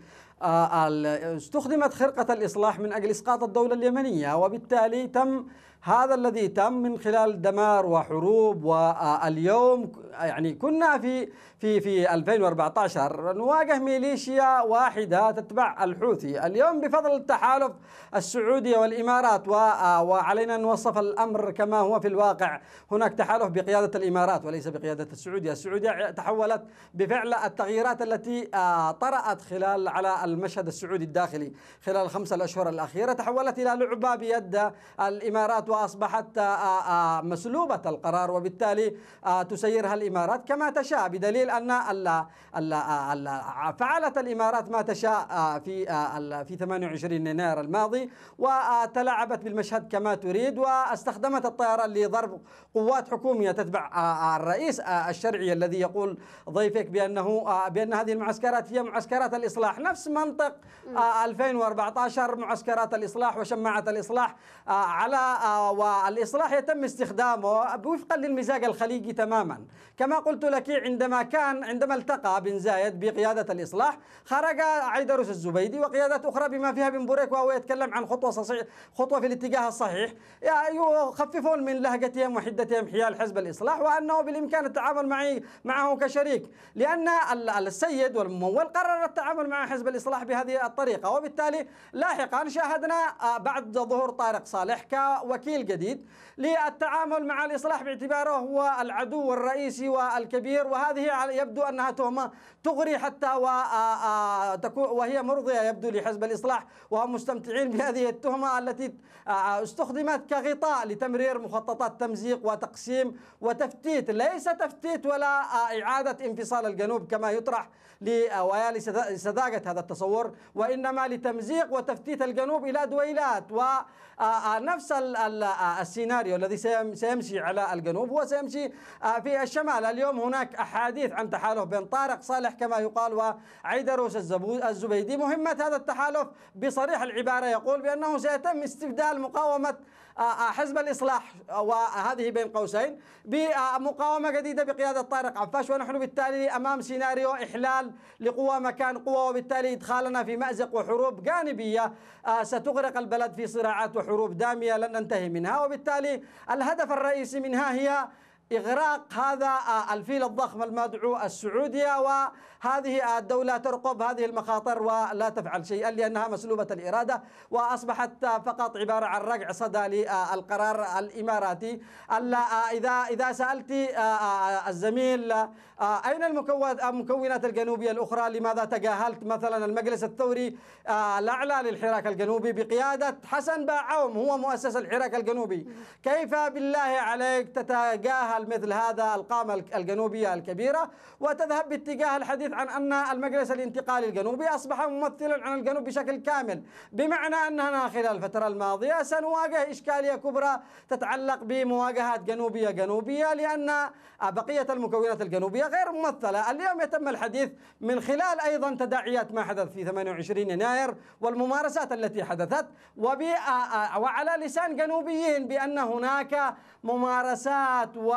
استخدمت خرقة الإصلاح من أجل إسقاط الدولة اليمنية وبالتالي تم هذا الذي تم من خلال دمار وحروب واليوم يعني كنا في في في 2014 نواجه ميليشيا واحده تتبع الحوثي، اليوم بفضل التحالف السعودي والامارات وعلينا ان نوصف الامر كما هو في الواقع، هناك تحالف بقياده الامارات وليس بقياده السعوديه، السعوديه تحولت بفعل التغييرات التي آه، طرأت خلال على المشهد السعودي الداخلي خلال الخمسه الاشهر الاخيره تحولت الى لعبه بيد الامارات وأصبحت آه، آه، مسلوبة القرار وبالتالي آه، تسيرها الإمارات كما تشاء بدليل أن فعلت الإمارات ما تشاء في في 28 يناير الماضي وتلاعبت بالمشهد كما تريد واستخدمت الطيران لضرب قوات حكومية تتبع الرئيس الشرعي الذي يقول ضيفك بأنه بأن هذه المعسكرات هي معسكرات الإصلاح نفس منطق 2014 معسكرات الإصلاح وشماعة الإصلاح على والإصلاح يتم استخدامه وفقا للمزاج الخليجي تماما كما قلت لك عندما كان عندما التقى بن زايد بقيادة الإصلاح خرج عيدروس الزبيدي وقيادات أخرى بما فيها بن بوريك وهو يتكلم عن خطوة صحيح خطوة في الاتجاه الصحيح يعني يخففون من لهجتهم وحدتهم حيال حزب الإصلاح وأنه بالإمكان التعامل معي معه كشريك لأن السيد والممول قرر التعامل مع حزب الإصلاح بهذه الطريقة وبالتالي لاحقا شاهدنا آه، بعد ظهور طارق صالح كوكيل وكيل جديد للتعامل مع الإصلاح باعتباره هو العدو الرئيسي والكبير وهذه يبدو أنها تهمة تغري حتى وهي مرضية يبدو لحزب الإصلاح وهم مستمتعين بهذه التهمة التي استخدمت كغطاء لتمرير مخططات تمزيق وتقسيم وتفتيت ليس تفتيت ولا إعادة انفصال الجنوب كما يطرح لأوائل هذا التصور وإنما لتمزيق وتفتيت الجنوب إلى دويلات ونفس السيناريو الذي سيمشي على الجنوب هو سيمشي في الشمال اليوم هناك أحاديث عن تحالف بين طارق صالح كما يقال وعيدروس الزبيدي مهمة هذا التحالف بصريح العبارة يقول بأنه سيتم استبدال مقاومة حزب الإصلاح وهذه بين قوسين بمقاومة جديدة بقيادة طارق عفاش ونحن بالتالي أمام سيناريو إحلال لقوى مكان قوى وبالتالي إدخالنا في مأزق وحروب جانبية آه، ستغرق البلد في صراعات وحروب دامية لن ننتهي منها وبالتالي الهدف الرئيسي منها هي إغراق هذا آه، الفيل الضخم المدعو السعودية وهذه آه، الدولة ترقب هذه المخاطر ولا تفعل شيئا لأنها مسلوبة الإرادة وأصبحت آه، فقط عبارة عن رجع صدى للقرار الإماراتي إذا إذا سألت الزميل أين المكونات الجنوبية الأخرى لماذا تجاهلت مثلا المجلس الثوري الأعلى للحراك الجنوبي بقيادة حسن باعوم هو مؤسس الحراك الجنوبي كيف بالله عليك تتجاهل تتجاهل مثل هذا القامة الجنوبية الكبيرة وتذهب باتجاه الحديث عن أن المجلس الانتقالي الجنوبي أصبح ممثلا عن الجنوب بشكل كامل بمعنى أننا خلال الفترة الماضية سنواجه إشكالية كبرى تتعلق بمواجهات جنوبية جنوبية لأن بقية المكونات الجنوبية غير ممثلة اليوم يتم الحديث من خلال أيضا تداعيات ما حدث في 28 يناير والممارسات التي حدثت وعلى لسان جنوبيين بأن هناك ممارسات و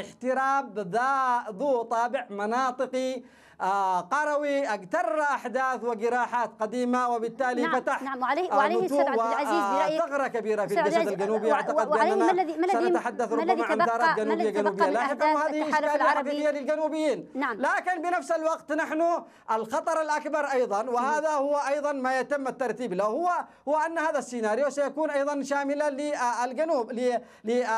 احتراب ذا ذو طابع مناطقي آه، قروي اجتر احداث وجراحات قديمه وبالتالي نعم فتح نعم وعليه وعليه استاذ عبد العزيز آه، برايك ثغره كبيره في الجسد الجنوبي اعتقد باننا ما الذي ما الذي سنتحدث ربما عن ثارات جنوبيه جنوبيه لاحقا وهذه اشكاليه حقيقيه للجنوبيين نعم لكن بنفس الوقت نحن الخطر الاكبر ايضا وهذا هو ايضا ما يتم الترتيب له هو هو ان هذا السيناريو سيكون ايضا شاملا للجنوب آه،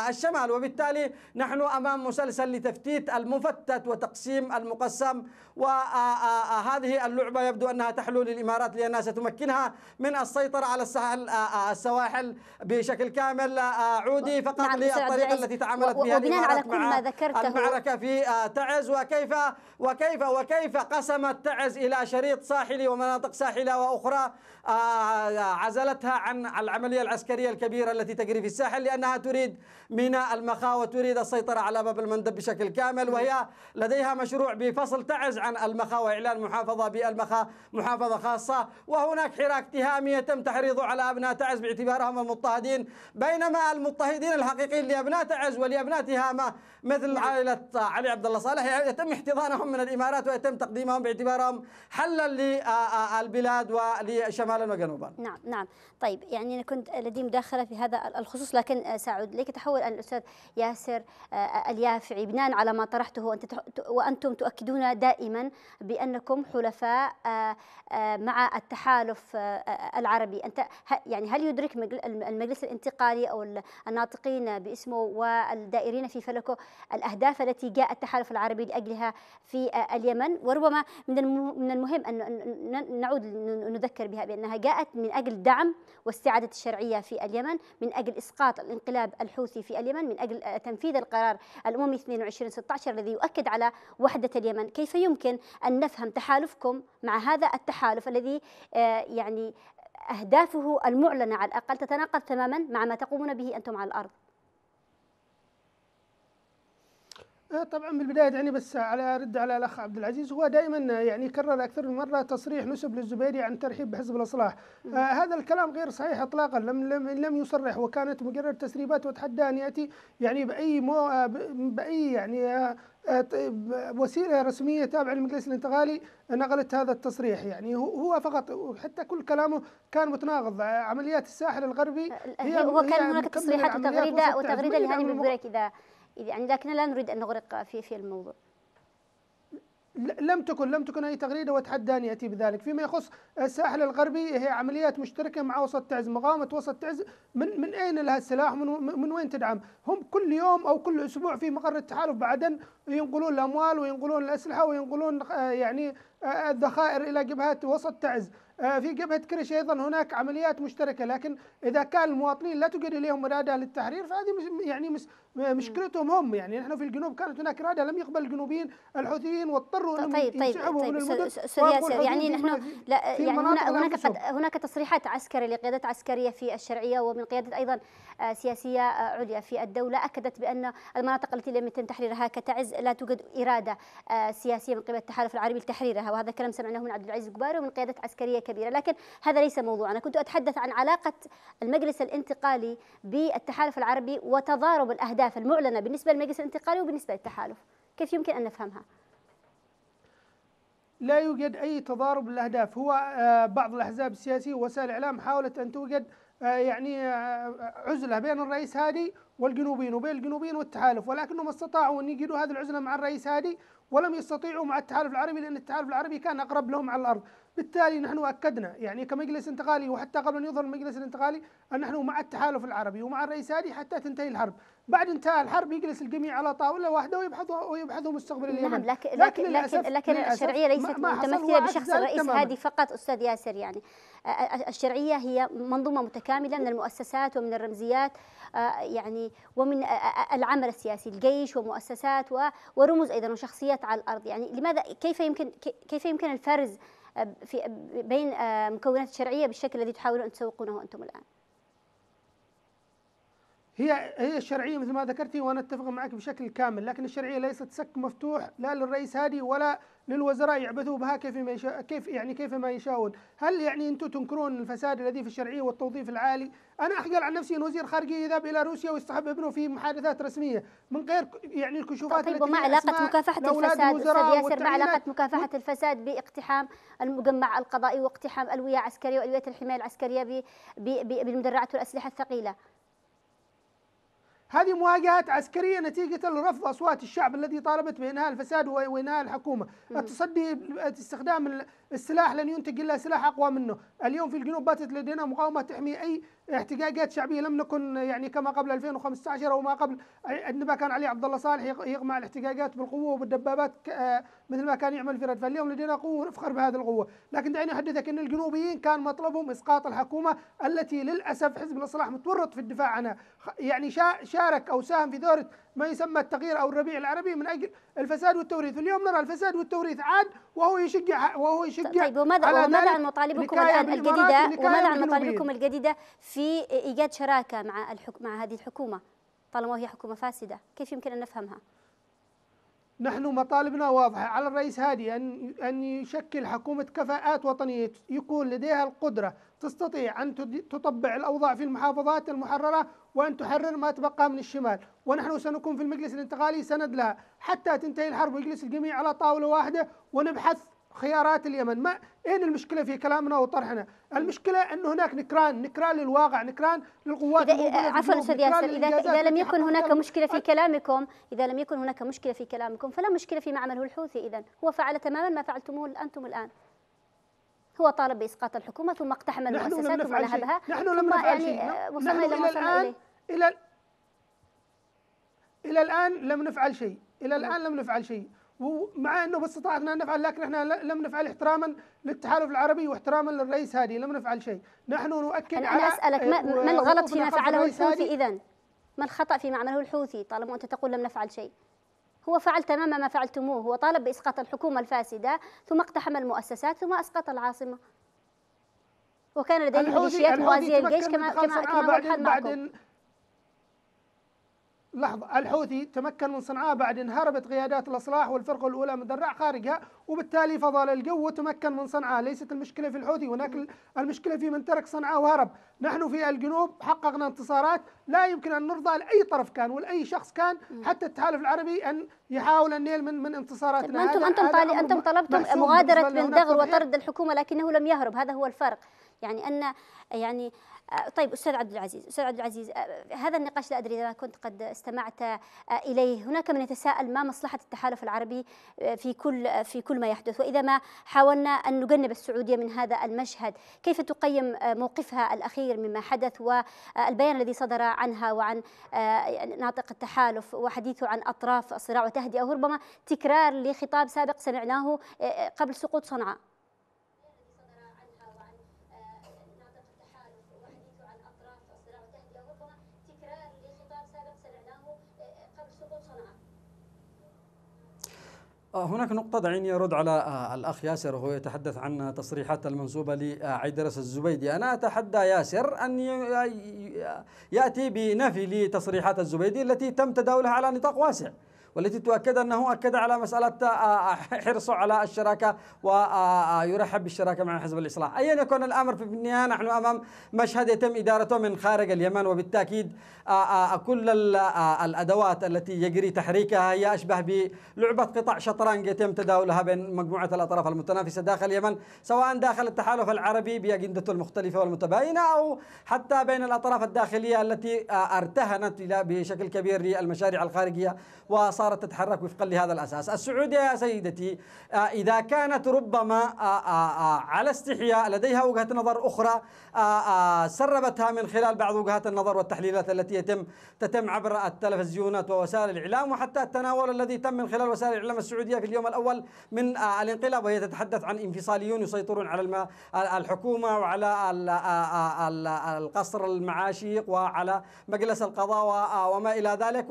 للشمال وبالتالي نحن امام مسلسل لتفتيت المفتت وتقسيم المقسم و وهذه اللعبة يبدو أنها تحلو للإمارات لأنها ستمكنها من السيطرة على الساحل آه، آه، السواحل بشكل كامل آه، عودي فقط نعم للطريقة التي تعاملت بها الإمارات ذكرته المعركة في تعز وكيف وكيف وكيف قسمت تعز إلى شريط ساحلي ومناطق ساحلة وأخرى عزلتها عن العملية العسكرية الكبيرة التي تجري في الساحل لأنها تريد ميناء المخا وتريد السيطرة على باب المندب بشكل كامل وهي لديها مشروع بفصل تعز عن إعلان المخا وإعلان محافظة بالمخا محافظة خاصة وهناك حراك تهامي يتم تحريضه على أبناء تعز باعتبارهم المضطهدين بينما المضطهدين الحقيقيين لأبناء تعز ولأبناء تهامة مثل نعم. عائلة علي عبد الله صالح يتم احتضانهم من الإمارات ويتم تقديمهم باعتبارهم حلا للبلاد ولشمالا وجنوبا نعم نعم طيب يعني أنا كنت لدي مداخلة في هذا الخصوص لكن ساعود اليك تحول الأستاذ ياسر اليافعي بناء على ما طرحته وأنتم تؤكدون دائما بأنكم حلفاء آه، آه، مع التحالف آه، العربي أنت يعني هل يدرك المجلس الانتقالي أو الناطقين باسمه والدائرين في فلكه الأهداف التي جاء التحالف العربي لأجلها في اليمن وربما من المهم أن نعود نذكر بها بأنها جاءت من أجل دعم واستعادة الشرعية في اليمن من أجل إسقاط الانقلاب الحوثي في اليمن من أجل تنفيذ القرار الأممي 2216 الذي يؤكد على وحدة اليمن كيف يمكن يمكن أن نفهم تحالفكم مع هذا التحالف الذي آه، يعني أهدافه المعلنة على الأقل تتناقض تماما مع ما تقومون به أنتم على الأرض آه، طبعا بالبدايه يعني بس على رد على الاخ عبد العزيز هو دائما يعني كرر اكثر من مره تصريح نسب للزبيري عن ترحيب بحزب الاصلاح آه هذا الكلام غير صحيح اطلاقا لم لم لم يصرح وكانت مجرد تسريبات وتحدى ان ياتي يعني باي مو آه، باي يعني آه آه، طيب، وسيله رسميه تابعه للمجلس الانتقالي نقلت هذا التصريح يعني هو فقط حتى كل كلامه كان متناقض عمليات الساحل الغربي آه، هي هو كان هناك تصريحات وتغريده وتغريده لهذه بن بريك اذا يعني لكن لا نريد ان نغرق في في الموضوع لم تكن لم تكن اي تغريده واتحدى ان ياتي بذلك، فيما يخص الساحل الغربي هي عمليات مشتركه مع وسط تعز، مقاومه وسط تعز من من اين لها السلاح؟ من من وين تدعم؟ هم كل يوم او كل اسبوع في مقر التحالف بعدن ينقلون الاموال وينقلون الاسلحه وينقلون آه، يعني آه، الذخائر الى جبهات وسط تعز، آه، في جبهة كرش أيضا هناك عمليات مشتركة لكن إذا كان المواطنين لا توجد إليهم إرادة للتحرير فهذه يعني مشكلتهم هم يعني نحن في الجنوب كانت هناك إرادة لم يقبل الجنوبيين الحوثيين واضطروا طيب طيب طيب, طيب سوريا يعني نحن لا يعني هناك هناك تصريحات عسكرية لقيادات عسكرية في الشرعية ومن قيادات أيضا آه، سياسية آه، عليا في الدولة أكدت بأن المناطق التي لم يتم تحريرها كتعز لا توجد إرادة آه، سياسية من قبل التحالف العربي لتحريرها وهذا كلام سمعناه من عبد العزيز الجباري ومن قيادات عسكرية كبيرة لكن هذا ليس موضوعنا كنت أتحدث عن علاقة المجلس الانتقالي بالتحالف العربي وتضارب الأهداف الأهداف المعلنة بالنسبة للمجلس الانتقالي وبالنسبة للتحالف كيف يمكن أن نفهمها؟ لا يوجد أي تضارب للأهداف هو آه، بعض الأحزاب السياسية ووسائل الإعلام حاولت أن توجد آه، يعني آه، عزلة بين الرئيس هادي والجنوبيين وبين الجنوبيين والتحالف ولكنهم استطاعوا أن يجدوا هذه العزلة مع الرئيس هادي ولم يستطيعوا مع التحالف العربي لأن التحالف العربي كان أقرب لهم على الأرض بالتالي نحن أكدنا يعني كمجلس انتقالي وحتى قبل أن يظهر المجلس الانتقالي أن نحن مع التحالف العربي ومع الرئيس هادي حتى تنتهي الحرب بعد انتهاء الحرب يجلس الجميع على طاوله واحده ويبحثوا ويبحثوا مستقبل اليمن نعم لكن لكن لكن, لكن الشرعيه ليست متمثله بشخص الرئيس هادي فقط استاذ ياسر يعني الشرعيه هي منظومه متكامله من المؤسسات ومن الرمزيات يعني ومن العمل السياسي الجيش ومؤسسات ورموز ايضا وشخصيات على الارض يعني لماذا كيف يمكن كيف يمكن الفرز في بين مكونات الشرعيه بالشكل الذي تحاولون ان تسوقونه انتم الان هي هي الشرعيه مثل ما ذكرتي وانا اتفق معك بشكل كامل لكن الشرعيه ليست سك مفتوح لا للرئيس هادي ولا للوزراء يعبثوا بها كيف ما يشا... كيف يعني كيف ما يشاؤون هل يعني انتم تنكرون الفساد الذي في الشرعيه والتوظيف العالي انا احقل عن نفسي ان وزير خارجيه يذهب الى روسيا ويستحب ابنه في محادثات رسميه من غير يعني الكشوفات طيب ما علاقه مكافحه الفساد استاذ ياسر ما علاقه مكافحه الفساد باقتحام المجمع القضائي واقتحام الويه العسكريه والويه الحمايه العسكريه بالمدرعات والاسلحه الثقيله هذه مواجهات عسكرية نتيجة لرفض أصوات الشعب الذي طالبت بإنهاء الفساد وإنهاء الحكومة التصدي استخدام السلاح لن ينتج إلا سلاح أقوى منه اليوم في الجنوب باتت لدينا مقاومة تحمي أي احتجاجات شعبية لم نكن يعني كما قبل 2015 أو ما قبل عندما كان علي عبد الله صالح يقمع الاحتجاجات بالقوة وبالدبابات مثل ما كان يعمل في رد فاليوم لدينا قوة ونفخر بهذه القوة لكن دعني أحدثك أن الجنوبيين كان مطلبهم إسقاط الحكومة التي للأسف حزب الإصلاح متورط في الدفاع عنها يعني شارك أو ساهم في دوره ما يسمى التغيير أو الربيع العربي من أجل الفساد والتوريث اليوم نرى الفساد والتوريث عاد وهو يشجع وهو يشجع طيب وماذا وماذا عن مطالبكم الآن الجديدة وماذا عن مطالبكم الجديدة في إيجاد شراكة مع الحكم مع هذه الحكومة طالما وهي حكومة فاسدة كيف يمكن أن نفهمها؟ نحن مطالبنا واضحة على الرئيس هادي أن أن يشكل حكومة كفاءات وطنية يكون لديها القدرة تستطيع أن تطبع الأوضاع في المحافظات المحررة وأن تحرر ما تبقى من الشمال ونحن سنكون في المجلس الانتقالي سند لها حتى تنتهي الحرب ويجلس الجميع على طاولة واحدة ونبحث خيارات اليمن ما اين المشكله في كلامنا وطرحنا المشكله ان هناك نكران نكران للواقع نكران للقوات عفوا استاذ ياسر اذا اذا لم يكن هناك مشكله في كلامكم اذا لم يكن هناك مشكله في كلامكم فلا مشكله فيما عمله الحوثي اذا هو فعل تماما ما فعلتموه انتم الان هو طالب باسقاط الحكومه ثم اقتحم المؤسسات ثم نهبها نحن لم نفعل شيء نحن لم نفعل شيء وصلنا الى ما اليه إلى إلى الآن لم نفعل شيء إلى الآن لم نفعل شيء ومع أنه باستطاعتنا أن نفعل لكن احنا لم نفعل احتراما للتحالف العربي واحتراما للرئيس هادي لم نفعل شيء نحن نؤكد أنا على أنا أسألك ما, أيوة، ما الغلط فيما فعله الحوثي إذا ما الخطأ فيما عمله الحوثي طالما أنت تقول لم نفعل شيء هو فعل تماما ما فعلتموه هو طالب بإسقاط الحكومة الفاسدة ثم اقتحم المؤسسات ثم أسقط العاصمة وكان لديه ميليشيات موازية الجيش كما كما كما بعد, بعد لحظة الحوثي تمكن من صنعاء بعد أن هربت قيادات الأصلاح والفرقة الأولى من درع خارجها وبالتالي فضل الجو وتمكن من صنعاء ليست المشكلة في الحوثي هناك المشكلة في من ترك صنعاء وهرب نحن في الجنوب حققنا انتصارات لا يمكن أن نرضى لأي طرف كان ولأي شخص كان حتى التحالف العربي أن يحاول النيل من من انتصاراتنا أنتم أنتم, أنتم طلبتم مغادرة بن دغر وطرد الحكومة لكنه لم يهرب هذا هو الفرق يعني أن يعني آه، طيب أستاذ عبد العزيز أستاذ عبد العزيز آه، هذا النقاش لا أدري إذا كنت قد استمعت آه، إليه هناك من يتساءل ما مصلحة التحالف العربي في كل في كل ما يحدث وإذا ما حاولنا أن نجنب السعودية من هذا المشهد كيف تقيم موقفها الأخير مما حدث والبيان الذي صدر عنها وعن يعني ناطق التحالف وحديثه عن أطراف صراع وتهدئة وربما تكرار لخطاب سابق سمعناه قبل سقوط صنعاء آه، هناك نقطة دعيني أرد على آه، الأخ ياسر وهو يتحدث عن تصريحات المنسوبة لعيدرس الزبيدي أنا أتحدى ياسر أن يأتي بنفي لتصريحات الزبيدي التي تم تداولها على نطاق واسع والتي تؤكد أنه أكد على مسألة آه، آه، حرصه على الشراكة ويرحب آه، بالشراكة مع حزب الإصلاح أيا يكون الأمر في النهاية نحن أمام مشهد يتم إدارته من خارج اليمن وبالتأكيد كل الأدوات التي يجري تحريكها هي أشبه بلعبة قطع شطرنج يتم تداولها بين مجموعة الأطراف المتنافسة داخل اليمن سواء داخل التحالف العربي بأجندته المختلفة والمتباينة أو حتى بين الأطراف الداخلية التي ارتهنت بشكل كبير للمشاريع الخارجية وصار صارت تتحرك وفقا لهذا الأساس السعودية يا سيدتي آه، إذا كانت ربما آه، آه، على استحياء لديها وجهة نظر أخرى سربتها من خلال بعض وجهات النظر والتحليلات التي يتم تتم عبر التلفزيونات ووسائل الإعلام وحتى التناول الذي تم من خلال وسائل الإعلام السعودية في اليوم الأول من الانقلاب وهي تتحدث عن انفصاليون يسيطرون على الحكومة وعلى القصر المعاشيق وعلى مجلس القضاء وما إلى ذلك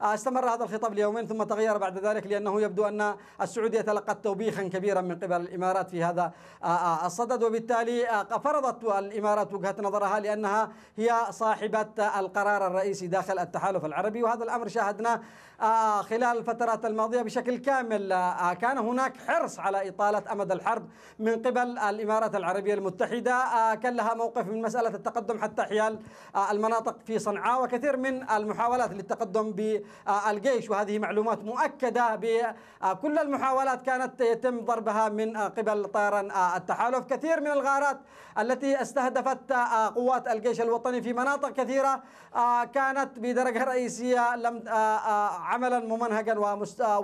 واستمر هذا الخطاب اليوم يومين ثم تغير بعد ذلك لأنه يبدو أن السعودية تلقت توبيخا كبيرا من قبل الإمارات في هذا آه، آه، الصدد وبالتالي آه، فرضت الإمارات وجهة نظرها لأنها هي صاحبة القرار الرئيسي داخل التحالف العربي وهذا الأمر شاهدناه خلال الفترات الماضية بشكل كامل كان هناك حرص على إطالة أمد الحرب من قبل الإمارات العربية المتحدة كان لها موقف من مسألة التقدم حتى حيال المناطق في صنعاء وكثير من المحاولات للتقدم بالجيش وهذه معلومات مؤكدة بكل آه، المحاولات كانت يتم ضربها من آه، قبل طيران آه، التحالف كثير من الغارات التي استهدفت قوات الجيش الوطني في مناطق كثيرة كانت بدرجة رئيسية لم عملا ممنهجا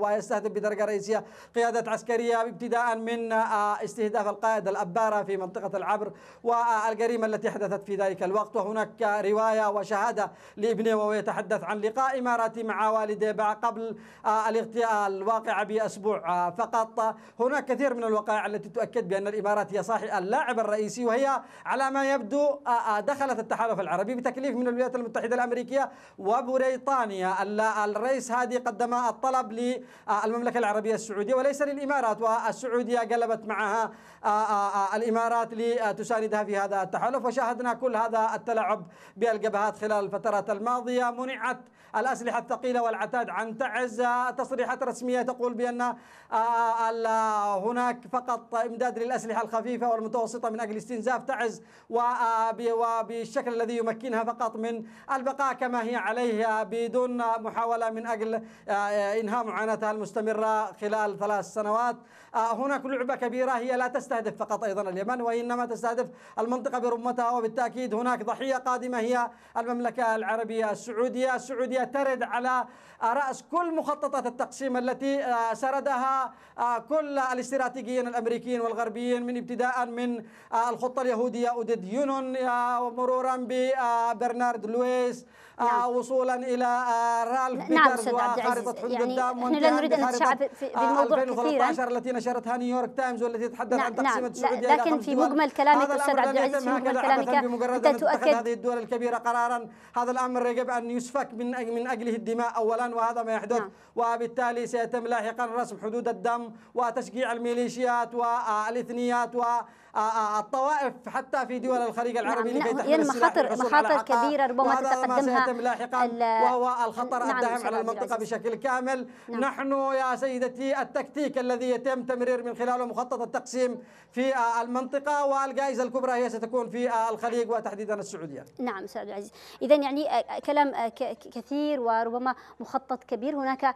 ويستهدف بدرجة رئيسية قيادة عسكرية ابتداء من استهداف القائد الأبارة في منطقة العبر والجريمة التي حدثت في ذلك الوقت وهناك رواية وشهادة لابنه وهو يتحدث عن لقاء إماراتي مع والديه قبل قبل آه، الواقعة بأسبوع آه، فقط هناك كثير من الوقائع التي تؤكد بأن الإمارات هي صاحب اللاعب الرئيسي وهي على ما يبدو آه، دخلت التحالف العربي بتكليف من الولايات المتحدة الأمريكية وبريطانيا الرئيس هادي قدم الطلب للمملكة العربية السعودية وليس للإمارات والسعودية قلبت معها الإمارات لتساندها في هذا التحالف وشاهدنا كل هذا التلاعب بالجبهات خلال الفترات الماضية منعت الأسلحة الثقيلة والعتاد عن تعب عز تصريحات رسمية تقول بأن آه، آه، هناك فقط إمداد للأسلحة الخفيفة والمتوسطة من أجل استنزاف تعز وبالشكل آه، الذي يمكنها فقط من البقاء كما هي عليه بدون محاولة من أجل إنهاء معاناتها المستمرة خلال ثلاث سنوات هناك لعبة كبيرة هي لا تستهدف فقط أيضا اليمن وإنما تستهدف المنطقة برمتها وبالتأكيد هناك ضحية قادمة هي المملكة العربية السعودية السعودية ترد على رأس كل مخططات التقسيم التي آه، سردها آه، كل الاستراتيجيين الأمريكيين والغربيين من ابتداء من آه، الخطة اليهودية أوديد يونون ومرورا ببرنارد لويس آه، نعم. وصولا الى آه، رالف بيترز نعم استاذ عبد يعني يعني نحن لا نريد ان نتشعب في آه، الموضوع كثيرا التي نشرتها نيويورك تايمز والتي تتحدث نعم عن نعم. تقسيمة السعودية لكن في مجمل كلامك استاذ عبد العزيز في مجمل كلامك انت أن تؤكد هذه الدول الكبيرة قرارا هذا الامر يجب ان يسفك من من اجله الدماء اولا وهذا ما يحدث نعم. وبالتالي سيتم لاحقا رسم حدود الدم وتشجيع الميليشيات والإثنيات و آه، آه، آه، الطوائف حتى في دول نعم، الخليج نعم، العربي نعم لكي يعني تحمل مخاطر مخاطر كبيره ربما تتقدمها لاحقا وهو الخطر نعم على المنطقه بشكل كامل نعم نحن يا سيدتي التكتيك الذي يتم تمرير من خلاله مخطط التقسيم في المنطقه والجائزه الكبرى هي ستكون في الخليج وتحديدا السعوديه نعم سعد العزيز اذا يعني كلام كثير وربما مخطط كبير هناك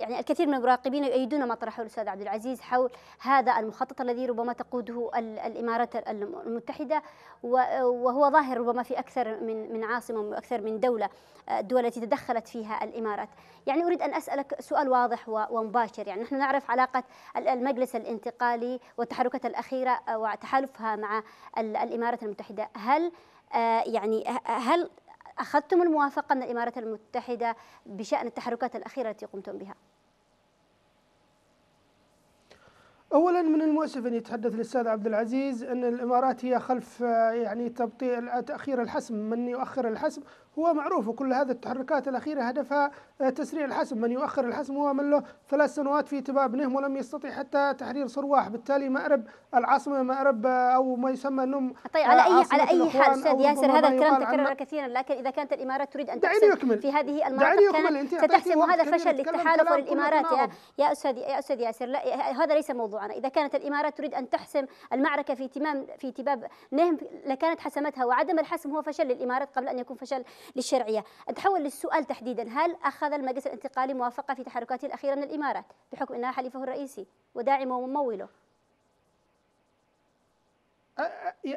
يعني الكثير من المراقبين يؤيدون ما طرحه الاستاذ عبد العزيز حول هذا المخطط الذي ربما تقوده الإمارات المتحدة وهو ظاهر ربما في أكثر من من عاصمة وأكثر من دولة آه، الدول التي تدخلت فيها الإمارات يعني أريد أن أسألك سؤال واضح ومباشر يعني نحن نعرف علاقة المجلس الانتقالي والتحركات الأخيرة آه، وتحالفها مع الإمارات المتحدة هل آه، يعني هل أخذتم الموافقة من الإمارات المتحدة بشأن التحركات الأخيرة التي قمتم بها؟ أولا من المؤسف أن يتحدث الأستاذ عبد العزيز أن الإمارات هي خلف آه، يعني تبطيء تأخير الحسم من يؤخر الحسم هو معروف وكل هذه التحركات الأخيرة هدفها آه، تسريع الحسم من يؤخر الحسم هو من له ثلاث سنوات في تباب بنهم ولم يستطيع حتى تحرير صرواح بالتالي مأرب العاصمة مأرب آه، أو ما يسمى النم طيب آه، على أي على أي حال أستاذ ياسر هذا الكلام تكرر كثيرا لكن إذا كانت الإمارات تريد أن تحسم في هذه المناطق ستحسم هذا فشل للتحالف والإمارات يا, يا أستاذ يا أستاذ ياسر لا هذا ليس موضوعنا إذا كانت الإمارات تريد أن تحسم المعركة في تمام في تباب نهم لكانت حسمتها وعدم الحسم هو فشل للإمارات قبل أن يكون فشل للشرعية أتحول للسؤال تحديدا هل أخذ المجلس الانتقالي موافقة في تحركاته الأخيرة من الإمارات بحكم أنها حليفه الرئيسي وداعمه ومموله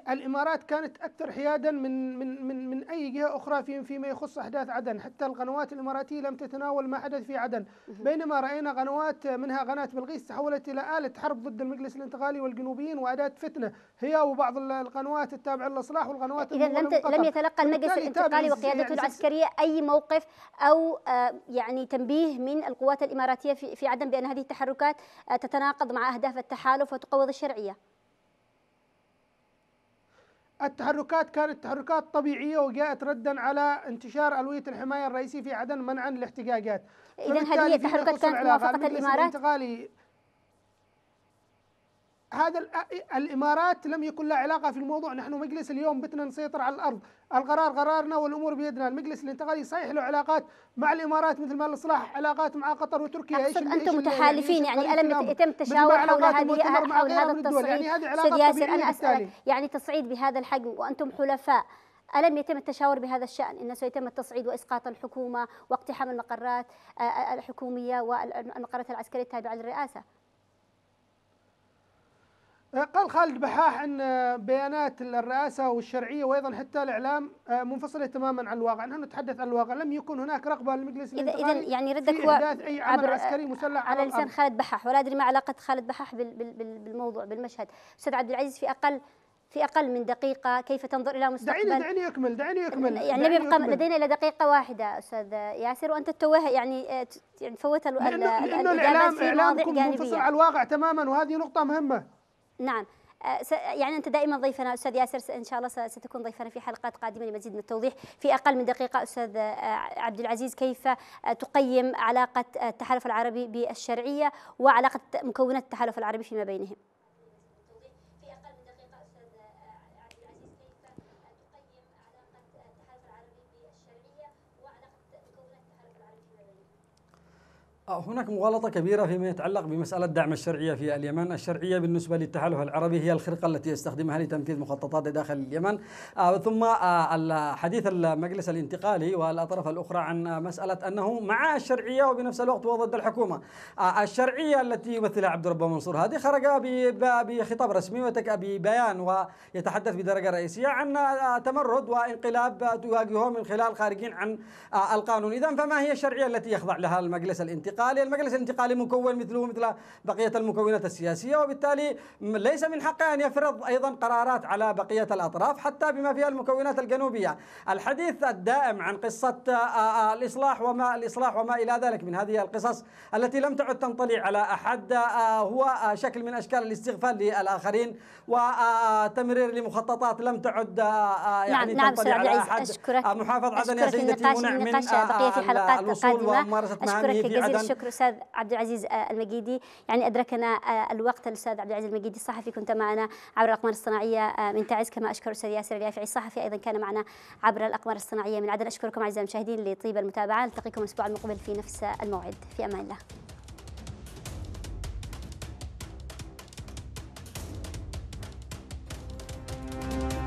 الامارات كانت اكثر حيادا من من من من اي جهه اخرى في فيما يخص احداث عدن، حتى القنوات الاماراتيه لم تتناول ما حدث في عدن، بينما راينا قنوات منها قناه بلقيس تحولت الى اله حرب ضد المجلس الانتقالي والجنوبيين واداه فتنه، هي وبعض القنوات التابعه للاصلاح والقنوات اذا لم لم يتلقى المجلس الانتقالي وقيادته يعني العسكريه اي موقف او آه، يعني تنبيه من القوات الاماراتيه في في عدن بان هذه التحركات آه، تتناقض مع اهداف التحالف وتقوض الشرعيه. التحركات كانت تحركات طبيعية وجاءت ردا على انتشار ألوية الحماية الرئيسي في عدن منعا للاحتجاجات إذا هذه التحركات كانت موافقة الإمارات؟ هذا الامارات لم يكن لها علاقه في الموضوع، نحن مجلس اليوم بتنا نسيطر على الارض، القرار قرارنا والامور بيدنا، المجلس الانتقالي صحيح له علاقات مع الامارات مثل ما الإصلاح علاقات مع قطر وتركيا ايش انتم متحالفين يعني الم يتم تشاور حول هذه حول هذا يعني التصعيد يعني هذه علاقه ياسر انا اسالك يعني تصعيد بهذا الحجم وانتم حلفاء ألم يتم التشاور بهذا الشأن أنه سيتم التصعيد وإسقاط الحكومة واقتحام المقرات الحكومية والمقرات العسكرية التابعة للرئاسة قال خالد بحاح ان بيانات الرئاسه والشرعيه وايضا حتى الاعلام آه، منفصله تماما عن الواقع، نحن نتحدث عن الواقع، لم يكن هناك رغبه للمجلس اذا اذا يعني ردك هو اي عمل عسكري مسلح على, على لسان خالد بحاح ولا ادري ما علاقه خالد بحاح بالموضوع بالمشهد، استاذ عبد العزيز في اقل في اقل من دقيقه كيف تنظر الى مستقبل دعيني دعيني اكمل دعيني اكمل يعني لم يبقى لدينا الا دقيقه واحده استاذ ياسر وانت توه يعني آه، يعني فوت لأنه, لانه الاعلام اعلامكم منفصل عن الواقع تماما وهذه نقطه مهمه نعم أه، يعني انت دائما ضيفنا استاذ ياسر ان شاء الله ستكون ضيفنا في حلقات قادمه لمزيد من التوضيح في اقل من دقيقه استاذ أه، عبد العزيز كيف أه، تقيم علاقه التحالف العربي بالشرعيه وعلاقه مكونات التحالف العربي فيما بينهم هناك مغالطة كبيرة فيما يتعلق بمسألة دعم الشرعية في اليمن، الشرعية بالنسبة للتحالف العربي هي الخرقة التي يستخدمها لتنفيذ مخططاته داخل اليمن، آه، ثم آه، حديث المجلس الانتقالي والأطراف الأخرى عن مسألة أنه مع الشرعية وبنفس الوقت هو ضد الحكومة. آه، الشرعية التي يمثلها عبد الرب منصور هذه خرج بخطاب رسمي ببيان ويتحدث بدرجة رئيسية عن تمرد وانقلاب تواجهه من خلال خارجين عن القانون، إذا فما هي الشرعية التي يخضع لها المجلس الانتقالي؟ الانتقالي يعني المجلس الانتقالي مكون مثله مثل بقية المكونات السياسية وبالتالي ليس من حقه أن يفرض أيضا قرارات على بقية الأطراف حتى بما فيها المكونات الجنوبية الحديث الدائم عن قصة آه، آه، الإصلاح وما الإصلاح وما إلى ذلك من هذه القصص التي لم تعد تنطلي على أحد آه، هو شكل من أشكال الاستغفال للآخرين وتمرير لمخططات لم تعد يعني نعم, نعم، تنطلي نعم على أحد أشكرك محافظ عدن يا سيدتي منع من بقية في حلقات الوصول قادمة وممارسة مهامه في عدن الشكر استاذ عبد العزيز آه، المجيدي يعني ادركنا آه، الوقت الاستاذ عبد العزيز المجيدي الصحفي كنت معنا عبر الاقمار الصناعيه آه، من تعز كما اشكر استاذ ياسر اليافعي الصحفي ايضا كان معنا عبر الاقمار الصناعيه من عدن اشكركم اعزائي المشاهدين لطيب المتابعه نلتقيكم الاسبوع المقبل في نفس الموعد في امان الله